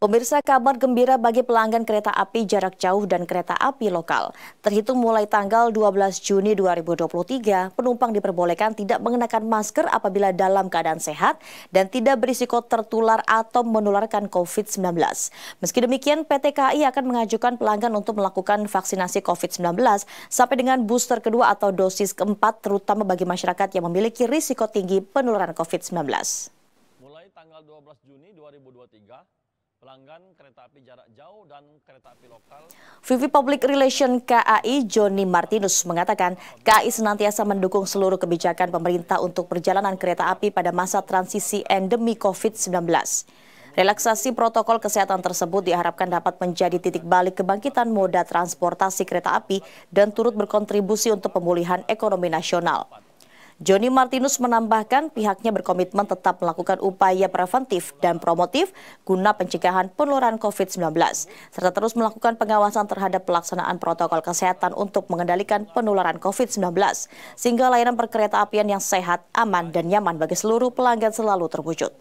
Pemirsa kabar gembira bagi pelanggan kereta api jarak jauh dan kereta api lokal. Terhitung mulai tanggal 12 Juni 2023, penumpang diperbolehkan tidak mengenakan masker apabila dalam keadaan sehat dan tidak berisiko tertular atau menularkan COVID-19. Meski demikian, PT KAI akan mengajukan pelanggan untuk melakukan vaksinasi COVID-19 sampai dengan booster kedua atau dosis keempat terutama bagi masyarakat yang memiliki risiko tinggi penularan COVID-19. Mulai tanggal 12 Juni 2023, Pelanggan kereta api jarak jauh dan kereta api lokal. Vivi Public Relation KAI Joni Martinus mengatakan KAI senantiasa mendukung seluruh kebijakan pemerintah untuk perjalanan kereta api pada masa transisi endemi COVID-19. Relaksasi protokol kesehatan tersebut diharapkan dapat menjadi titik balik kebangkitan moda transportasi kereta api dan turut berkontribusi untuk pemulihan ekonomi nasional. Joni Martinus menambahkan pihaknya berkomitmen tetap melakukan upaya preventif dan promotif guna pencegahan penularan COVID-19, serta terus melakukan pengawasan terhadap pelaksanaan protokol kesehatan untuk mengendalikan penularan COVID-19, sehingga layanan perkereta apian yang sehat, aman, dan nyaman bagi seluruh pelanggan selalu terwujud.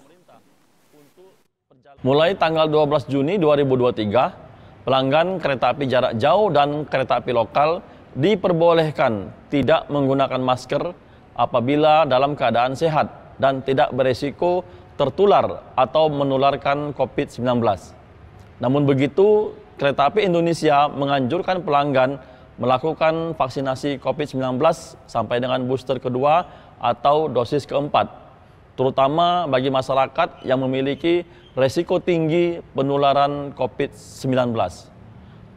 Mulai tanggal 12 Juni 2023, pelanggan kereta api jarak jauh dan kereta api lokal diperbolehkan tidak menggunakan masker apabila dalam keadaan sehat dan tidak beresiko tertular atau menularkan COVID-19. Namun begitu, Kereta Api Indonesia menganjurkan pelanggan melakukan vaksinasi COVID-19 sampai dengan booster kedua atau dosis keempat, terutama bagi masyarakat yang memiliki resiko tinggi penularan COVID-19.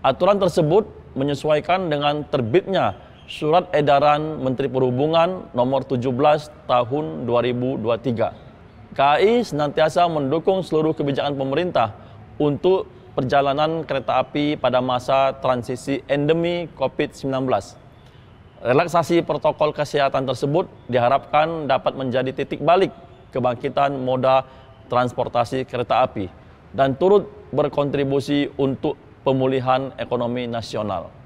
Aturan tersebut menyesuaikan dengan terbitnya Surat Edaran Menteri Perhubungan Nomor 17 Tahun 2023. KAI senantiasa mendukung seluruh kebijakan pemerintah untuk perjalanan kereta api pada masa transisi endemi COVID-19. Relaksasi protokol kesehatan tersebut diharapkan dapat menjadi titik balik kebangkitan moda transportasi kereta api dan turut berkontribusi untuk pemulihan ekonomi nasional.